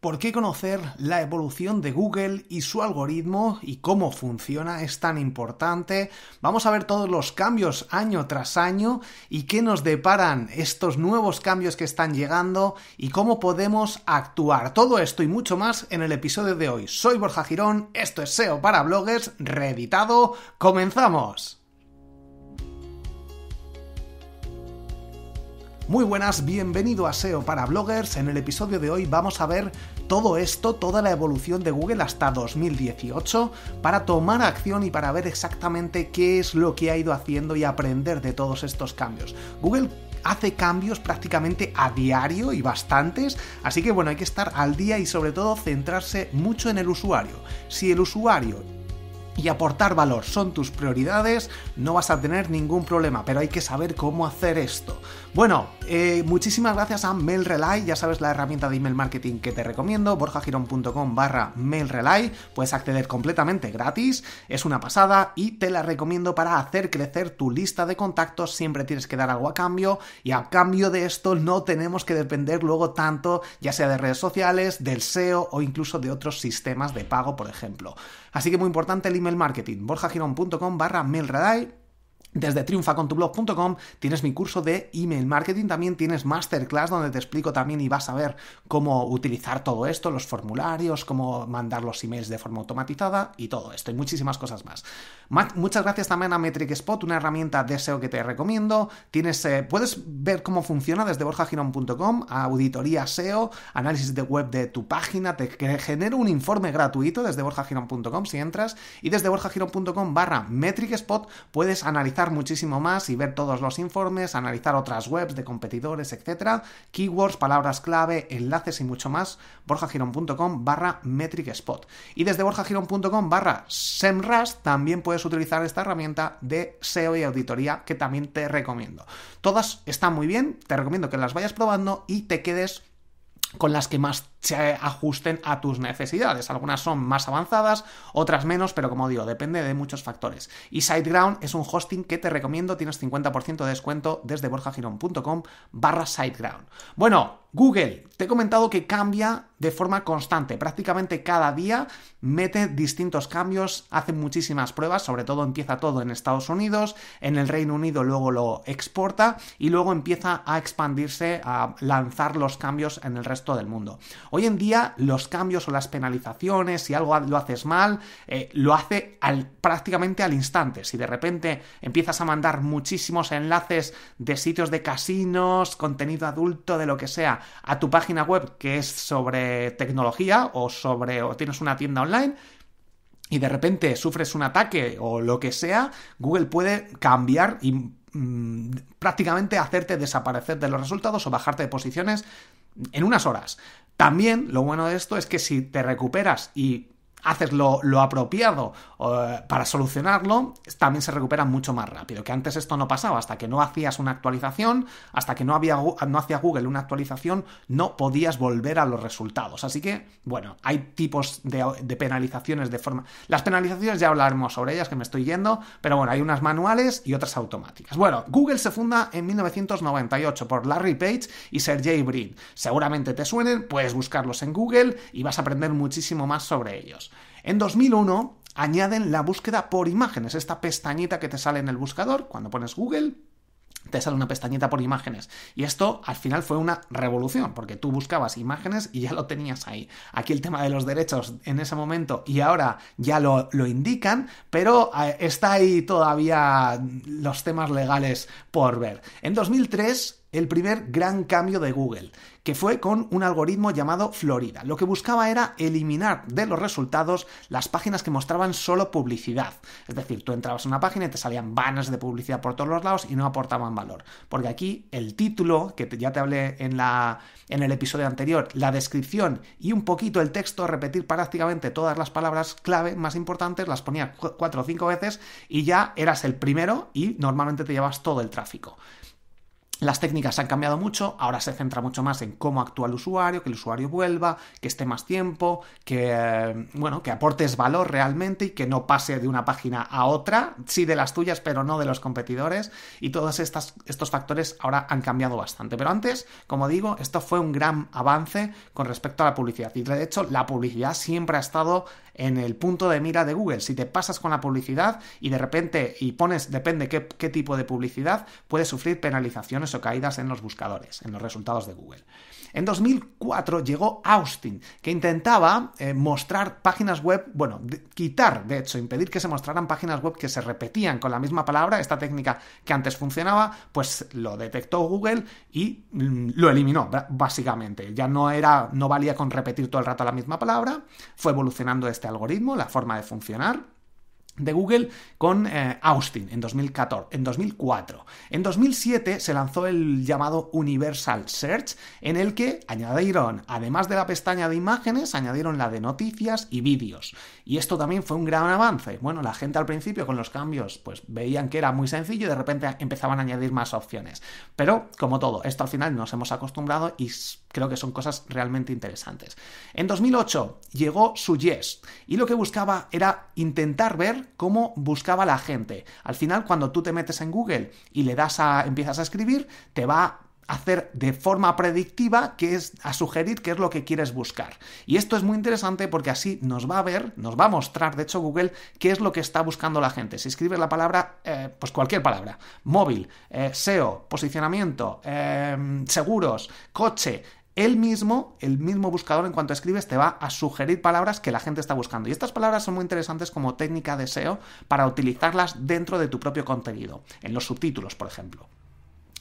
¿Por qué conocer la evolución de Google y su algoritmo y cómo funciona es tan importante? Vamos a ver todos los cambios año tras año y qué nos deparan estos nuevos cambios que están llegando y cómo podemos actuar. Todo esto y mucho más en el episodio de hoy. Soy Borja Girón, esto es SEO para bloggers, reeditado. ¡Comenzamos! Muy buenas, bienvenido a SEO para bloggers. En el episodio de hoy vamos a ver todo esto, toda la evolución de Google hasta 2018 para tomar acción y para ver exactamente qué es lo que ha ido haciendo y aprender de todos estos cambios. Google hace cambios prácticamente a diario y bastantes, así que bueno, hay que estar al día y sobre todo centrarse mucho en el usuario. Si el usuario y aportar valor son tus prioridades, no vas a tener ningún problema, pero hay que saber cómo hacer esto. Bueno, eh, muchísimas gracias a MailRelay, ya sabes la herramienta de email marketing que te recomiendo, borjagirón.com barra MailRelay, puedes acceder completamente gratis, es una pasada y te la recomiendo para hacer crecer tu lista de contactos, siempre tienes que dar algo a cambio y a cambio de esto no tenemos que depender luego tanto, ya sea de redes sociales, del SEO o incluso de otros sistemas de pago, por ejemplo. Así que muy importante el email marketing, borjagirón.com barra MailRelay desde triunfacontublog.com tienes mi curso de email marketing, también tienes masterclass donde te explico también y vas a ver cómo utilizar todo esto, los formularios, cómo mandar los emails de forma automatizada y todo esto y muchísimas cosas más. muchas gracias también a Metric Spot, una herramienta de SEO que te recomiendo. Tienes, eh, puedes ver cómo funciona desde borjagiron.com auditoría SEO, análisis de web de tu página, te genero un informe gratuito desde borjagiron.com si entras y desde borjagiron.com barra Metric Spot puedes analizar muchísimo más y ver todos los informes, analizar otras webs de competidores, etcétera, Keywords, palabras clave, enlaces y mucho más. borjagiron.com barra metric spot. Y desde borjagiron.com barra semras también puedes utilizar esta herramienta de SEO y auditoría que también te recomiendo. Todas están muy bien, te recomiendo que las vayas probando y te quedes con las que más se ajusten a tus necesidades. Algunas son más avanzadas, otras menos, pero como digo, depende de muchos factores. Y SiteGround es un hosting que te recomiendo, tienes 50% de descuento desde borjagirón.com barra SiteGround. Bueno, Google, te he comentado que cambia de forma constante, prácticamente cada día mete distintos cambios, hace muchísimas pruebas, sobre todo empieza todo en Estados Unidos, en el Reino Unido luego lo exporta y luego empieza a expandirse, a lanzar los cambios en el resto del mundo. Hoy en día los cambios o las penalizaciones, si algo lo haces mal, eh, lo hace prácticamente al instante. Si de repente empiezas a mandar muchísimos enlaces de sitios de casinos, contenido adulto, de lo que sea, a tu página web que es sobre tecnología o sobre o tienes una tienda online y de repente sufres un ataque o lo que sea, Google puede cambiar y mm, prácticamente hacerte desaparecer de los resultados o bajarte de posiciones en unas horas. También lo bueno de esto es que si te recuperas y haces lo, apropiado para solucionarlo, también se recupera mucho más rápido. Que antes esto no pasaba, hasta que no hacías una actualización, hasta que no, hacía Google una actualización, no podías volver a los resultados. Así que, bueno, hay tipos de, de penalizaciones de forma... Las penalizaciones ya hablaremos sobre ellas, que me estoy yendo, pero bueno, hay unas manuales y otras automáticas. Bueno, Google se funda en 1998 por Larry Page y Sergey Brin. Seguramente te suenen, puedes buscarlos en Google y vas a aprender muchísimo más sobre ellos. En 2001 añaden la búsqueda por imágenes, esta pestañita que te sale en el buscador cuando pones Google, te sale una pestañita por imágenes. Y esto al final fue una revolución, porque tú buscabas imágenes y ya lo tenías ahí. Aquí el tema de los derechos en ese momento y ahora ya lo, indican, pero eh, está ahí todavía los temas legales por ver. En 2003 el primer gran cambio de Google, que fue con un algoritmo llamado Florida. Lo que buscaba era eliminar de los resultados las páginas que mostraban solo publicidad. Es decir, tú entrabas a una página y te salían banners de publicidad por todos los lados y no aportaban valor. Porque aquí el título, que ya te hablé en, la, en el episodio anterior, la descripción y un poquito el texto, repetir prácticamente todas las palabras clave más importantes, las ponía cuatro o cinco veces y ya eras el primero y normalmente te llevas todo el tráfico. Las técnicas han cambiado mucho, ahora se centra mucho más en cómo actúa el usuario, que el usuario vuelva, que esté más tiempo, que eh, bueno, que aportes valor realmente y que no pase de una página a otra, sí de las tuyas, pero no de los competidores. Y todos estos factores ahora han cambiado bastante. Pero antes, como digo, esto fue un gran avance con respecto a la publicidad. Y de hecho, la publicidad siempre ha estado en el punto de mira de Google. Si te pasas con la publicidad y de repente y pones, depende qué, qué tipo de publicidad, puedes sufrir penalizaciones o caídas en los buscadores, en los resultados de Google. En 2004 llegó Austin, que intentaba eh, mostrar páginas web, bueno, quitar, de hecho, impedir que se mostraran páginas web que se repetían con la misma palabra, esta técnica que antes funcionaba, pues lo detectó Google y mm, lo eliminó, básicamente. Ya no era, no valía con repetir todo el rato la misma palabra, fue evolucionando este algoritmo, la forma de funcionar de Google con eh, Austin en, 2014, en 2004. En 2007 se lanzó el llamado Universal Search, en el que añadieron, además de la pestaña de imágenes, añadieron la de noticias y vídeos. Y esto también fue un gran avance. Bueno, la gente al principio con los cambios pues veían que era muy sencillo y de repente empezaban a añadir más opciones. Pero, como todo, esto al final nos hemos acostumbrado y creo que son cosas realmente interesantes. En 2008 llegó su Yes y lo que buscaba era intentar ver cómo buscaba la gente. Al final, cuando tú te metes en Google y le das a, empiezas a escribir, te va a hacer de forma predictiva que es a sugerir qué es lo que quieres buscar. Y esto es muy interesante porque así nos va a ver, nos va a mostrar, de hecho, Google, qué es lo que está buscando la gente. Si escribes la palabra, eh, pues cualquier palabra, móvil, eh, SEO, posicionamiento, eh, seguros, coche, él mismo, el mismo buscador en cuanto escribes, te va a sugerir palabras que la gente está buscando. Y estas palabras son muy interesantes como técnica de SEO para utilizarlas dentro de tu propio contenido, en los subtítulos, por ejemplo.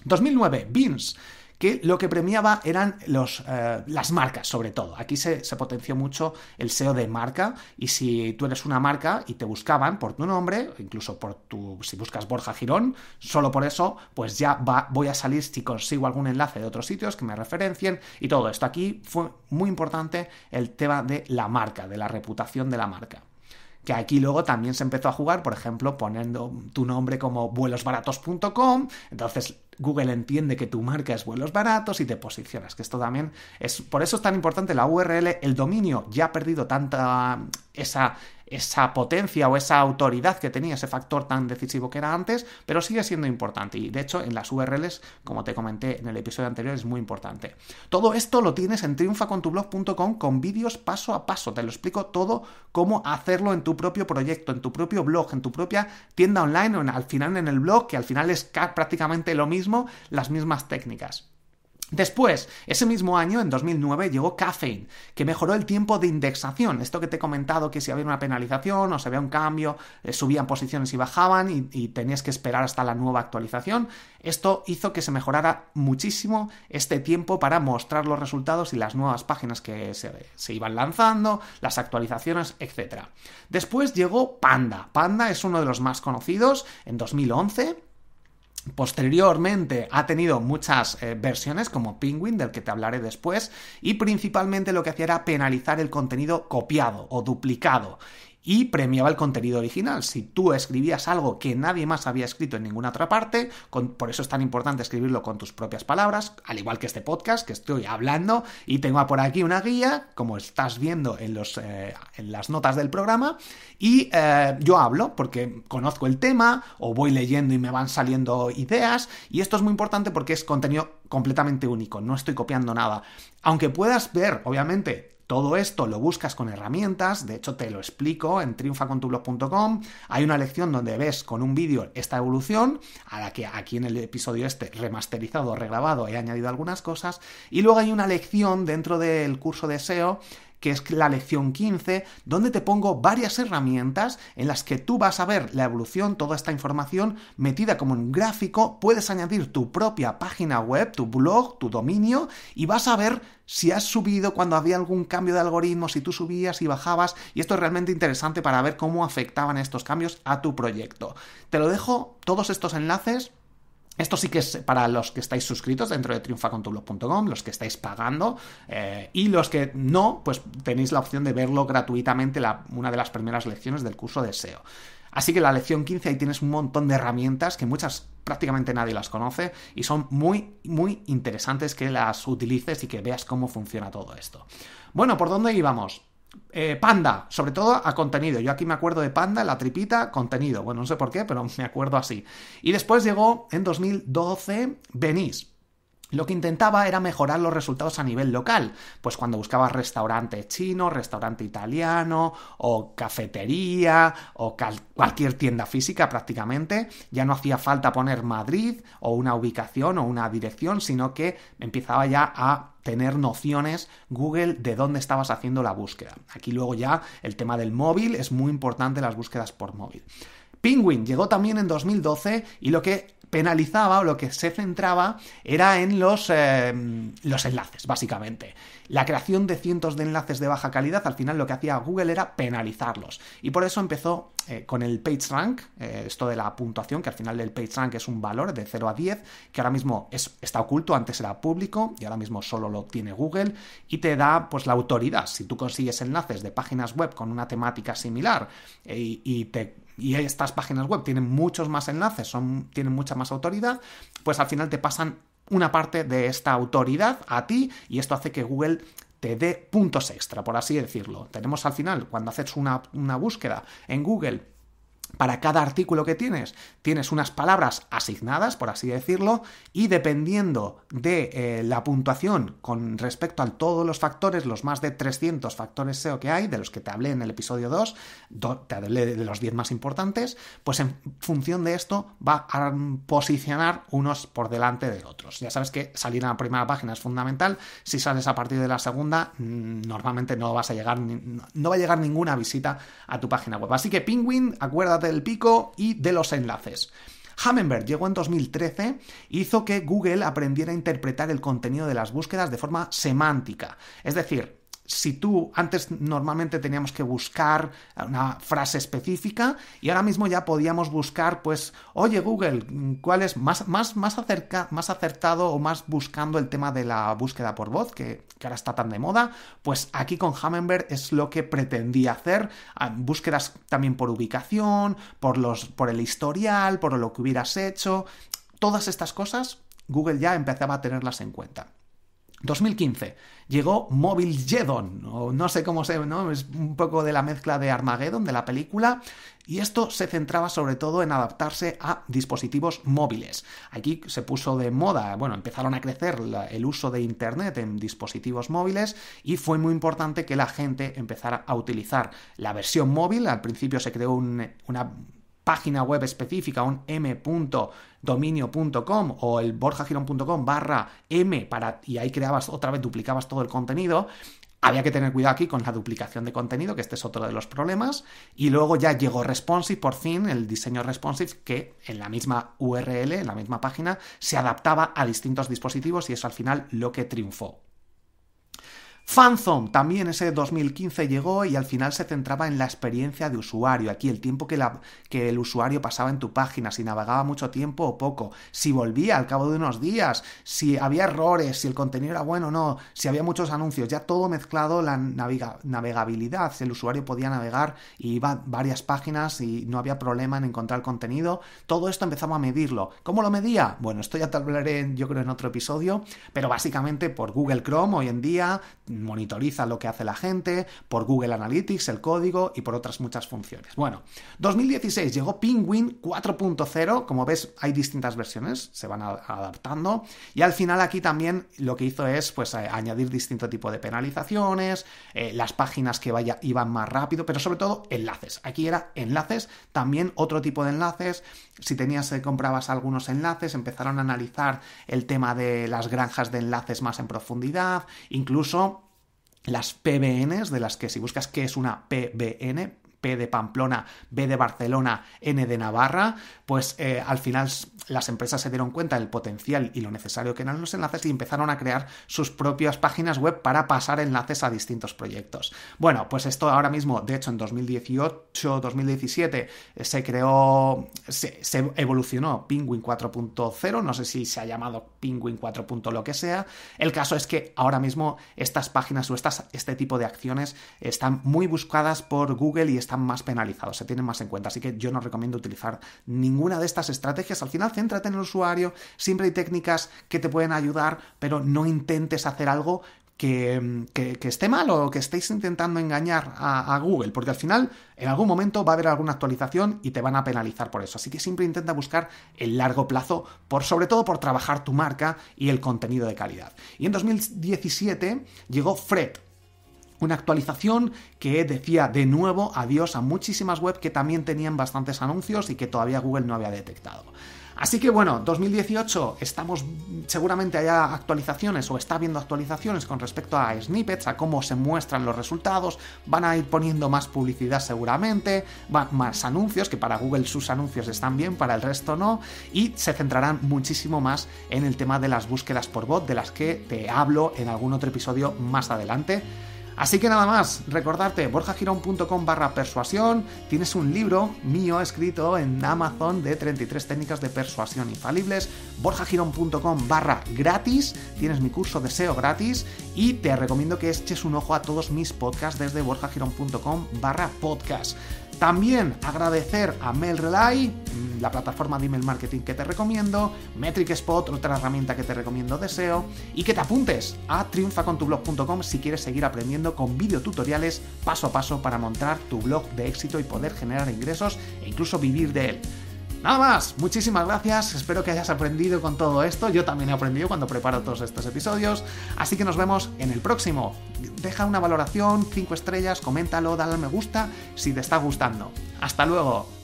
2009, Beans que lo que premiaba eran los, eh, las marcas, sobre todo. Aquí se, potenció mucho el SEO de marca y si tú eres una marca y te buscaban por tu nombre, incluso por tu, si buscas Borja Girón, solo por eso, pues ya voy a salir si consigo algún enlace de otros sitios que me referencien y todo esto. Aquí fue muy importante el tema de la marca, de la reputación de la marca que aquí luego también se empezó a jugar, por ejemplo, poniendo tu nombre como vuelosbaratos.com, entonces Google entiende que tu marca es vuelos baratos y te posicionas, que esto también es, por eso es tan importante la URL, el dominio ya ha perdido tanta esa esa potencia o esa autoridad que tenía, ese factor tan decisivo que era antes, pero sigue siendo importante. Y de hecho, en las URLs, como te comenté en el episodio anterior, es muy importante. Todo esto lo tienes en triunfacontublog.com con vídeos paso a paso. Te lo explico todo cómo hacerlo en tu propio proyecto, en tu propio blog, en tu propia tienda online o al final en el blog, que al final es prácticamente lo mismo, las mismas técnicas. Después, ese mismo año, en 2009, llegó Caffeine, que mejoró el tiempo de indexación. Esto que te he comentado, que si había una penalización o se había un cambio, eh, subían posiciones y bajaban y, tenías que esperar hasta la nueva actualización. Esto hizo que se mejorara muchísimo este tiempo para mostrar los resultados y las nuevas páginas que se, se iban lanzando, las actualizaciones, etc. Después llegó Panda. Panda es uno de los más conocidos en 2011 Posteriormente ha tenido muchas eh, versiones como Penguin, del que te hablaré después, y principalmente lo que hacía era penalizar el contenido copiado o duplicado y premiaba el contenido original. Si tú escribías algo que nadie más había escrito en ninguna otra parte, por eso es tan importante escribirlo con tus propias palabras, al igual que este podcast que estoy hablando y tengo por aquí una guía, como estás viendo en, los, eh, en las notas del programa, y eh, yo hablo porque conozco el tema o voy leyendo y me van saliendo ideas, y esto es muy importante porque es contenido completamente único, no estoy copiando nada. Aunque puedas ver, obviamente, todo esto lo buscas con herramientas, de hecho te lo explico en triunfacontublog.com, hay una lección donde ves con un vídeo esta evolución, a la que aquí en el episodio este remasterizado, regrabado, he añadido algunas cosas, y luego hay una lección dentro del curso de SEO que es la lección 15, donde te pongo varias herramientas en las que tú vas a ver la evolución, toda esta información metida como un gráfico, puedes añadir tu propia página web, tu blog, tu dominio y vas a ver si has subido cuando había algún cambio de algoritmo, si tú subías y bajabas y esto es realmente interesante para ver cómo afectaban estos cambios a tu proyecto. Te lo dejo todos estos enlaces esto sí que es para los que estáis suscritos dentro de triunfacontublog.com, los que estáis pagando eh, y los que no, pues tenéis la opción de verlo gratuitamente una de las primeras lecciones del curso de SEO. Así que la lección 15 ahí tienes un montón de herramientas que muchas prácticamente nadie las conoce y son muy, muy interesantes que las utilices y que veas cómo funciona todo esto. Bueno, ¿por dónde íbamos? Eh, Panda, sobre todo a contenido. Yo aquí me acuerdo de Panda, la tripita, contenido. Bueno, no sé por qué, pero me acuerdo así. Y después llegó en 2012 Venice lo que intentaba era mejorar los resultados a nivel local, pues cuando buscabas restaurante chino, restaurante italiano o cafetería o cualquier tienda física prácticamente, ya no hacía falta poner Madrid o una ubicación o una dirección, sino que empezaba ya a tener nociones Google de dónde estabas haciendo la búsqueda. Aquí luego ya el tema del móvil es muy importante las búsquedas por móvil. Penguin llegó también en 2012 y lo que penalizaba o lo que se centraba era en los, eh, los enlaces, básicamente. La creación de cientos de enlaces de baja calidad, al final lo que hacía Google era penalizarlos. Y por eso empezó eh, con el PageRank, eh, esto de la puntuación, que al final el PageRank es un valor de 0 a 10, que ahora mismo está oculto, antes era público y ahora mismo solo lo tiene Google, y te da pues la autoridad. Si tú consigues enlaces de páginas web con una temática similar y te y estas páginas web tienen muchos más enlaces, son, tienen mucha más autoridad, pues al final te pasan una parte de esta autoridad a ti y esto hace que Google te dé puntos extra, por así decirlo. Tenemos al final, cuando haces una, una búsqueda en Google, para cada artículo que tienes, tienes unas palabras asignadas, por así decirlo, y dependiendo de eh, la puntuación con respecto a todos los factores, los más de 300 factores SEO que hay, de los que te hablé en el episodio 2, te hablé de los 10 más importantes, pues en función de esto va a posicionar unos por delante de otros. Ya sabes que salir a la primera página es fundamental, si sales a partir de la segunda, mm, normalmente no vas a llegar, no va a llegar ninguna visita a tu página web. Así que Penguin, acuérdate del Pico y de los enlaces. Hamenberg llegó en 2013 hizo que Google aprendiera a interpretar el contenido de las búsquedas de forma semántica, es decir, si tú antes normalmente teníamos que buscar una frase específica y ahora mismo ya podíamos buscar pues oye Google cuál es más más acertado o más buscando el tema de la búsqueda por voz que, ahora está tan de moda pues aquí con Hamenberg es lo que pretendía hacer ah, búsquedas también por ubicación por los por el historial por lo que hubieras hecho todas estas cosas Google ya empezaba a tenerlas en cuenta 2015 llegó Mobile Jedon, o no sé cómo se, ¿no? Es un poco de la mezcla de Armageddon, de la película, y esto se centraba sobre todo en adaptarse a dispositivos móviles. Aquí se puso de moda, bueno, empezaron a crecer el uso de Internet en dispositivos móviles y fue muy importante que la gente empezara a utilizar la versión móvil. Al principio se creó una página web específica, un m.dominio.com o el borjagirón.com barra m para, y ahí creabas otra vez, duplicabas todo el contenido. Había que tener cuidado aquí con la duplicación de contenido, que este es otro de los problemas. Y luego ya llegó Responsive, por fin, el diseño Responsive, que en la misma URL, en la misma página, se adaptaba a distintos dispositivos y eso al final lo que triunfó. Fanzone también ese 2015 llegó y al final se centraba en la experiencia de usuario, aquí el tiempo que, el usuario pasaba en tu página, si navegaba mucho tiempo o poco, si volvía al cabo de unos días, si había errores, si el contenido era bueno o no, si había muchos anuncios, ya todo mezclado la navegabilidad, si el usuario podía navegar y iba varias páginas y no había problema en encontrar contenido, todo esto empezamos a medirlo. ¿Cómo lo medía? Bueno, esto ya te hablaré yo creo en otro episodio, pero básicamente por Google Chrome hoy en día monitoriza lo que hace la gente, por Google Analytics, el código y por otras muchas funciones. Bueno, 2016 llegó Penguin 4.0, como ves hay distintas versiones, se van adaptando y al final aquí también lo que hizo es pues eh, añadir distinto tipo de penalizaciones, eh, las páginas que vaya, iban más rápido, pero sobre todo enlaces. Aquí era enlaces, también otro tipo de enlaces, si tenías, eh, comprabas algunos enlaces, empezaron a analizar el tema de las granjas de enlaces más en profundidad, incluso las PBNs, de las que si buscas qué es una PBN, P de Pamplona, B de Barcelona, N de Navarra, pues eh, al final las empresas se dieron cuenta del potencial y lo necesario que eran los enlaces y empezaron a crear sus propias páginas web para pasar enlaces a distintos proyectos. Bueno, pues esto ahora mismo, de hecho en 2018, 2017, eh, se creó, se, evolucionó Penguin 4.0, no sé si se ha llamado Penguin 4. lo que sea. El caso es que ahora mismo estas páginas o estas, este tipo de acciones están muy buscadas por Google y están más penalizados, se tienen más en cuenta. Así que yo no recomiendo utilizar ninguna de estas estrategias. Al final, céntrate en el usuario, siempre hay técnicas que te pueden ayudar, pero no intentes hacer algo que, esté mal o que estéis intentando engañar a, a, Google, porque al final en algún momento va a haber alguna actualización y te van a penalizar por eso. Así que siempre intenta buscar el largo plazo, por, sobre todo por trabajar tu marca y el contenido de calidad. Y en 2017 llegó Fred, una actualización que decía de nuevo adiós a muchísimas web que también tenían bastantes anuncios y que todavía Google no había detectado. Así que bueno, 2018 estamos seguramente haya actualizaciones o está habiendo actualizaciones con respecto a snippets, a cómo se muestran los resultados, van a ir poniendo más publicidad seguramente, más anuncios, que para Google sus anuncios están bien, para el resto no, y se centrarán muchísimo más en el tema de las búsquedas por bot, de las que te hablo en algún otro episodio más adelante. Así que nada más, recordarte, borjagirón.com barra persuasión, tienes un libro mío escrito en Amazon de 33 técnicas de persuasión infalibles, borjagirón.com barra gratis, tienes mi curso de SEO gratis y te recomiendo que eches un ojo a todos mis podcasts desde borjagirón.com barra podcast. También agradecer a MailRelay, mm, la plataforma de email marketing que te recomiendo, Metric Spot, otra herramienta que te recomiendo deseo, y que te apuntes a triunfacontublog.com si quieres seguir aprendiendo con videotutoriales paso a paso para montar tu blog de éxito y poder generar ingresos e incluso vivir de él. Nada más, muchísimas gracias, espero que hayas aprendido con todo esto, yo también he aprendido cuando preparo todos estos episodios, así que nos vemos en el próximo. Deja una valoración, 5 estrellas, coméntalo, dale me gusta si te está gustando. Hasta luego.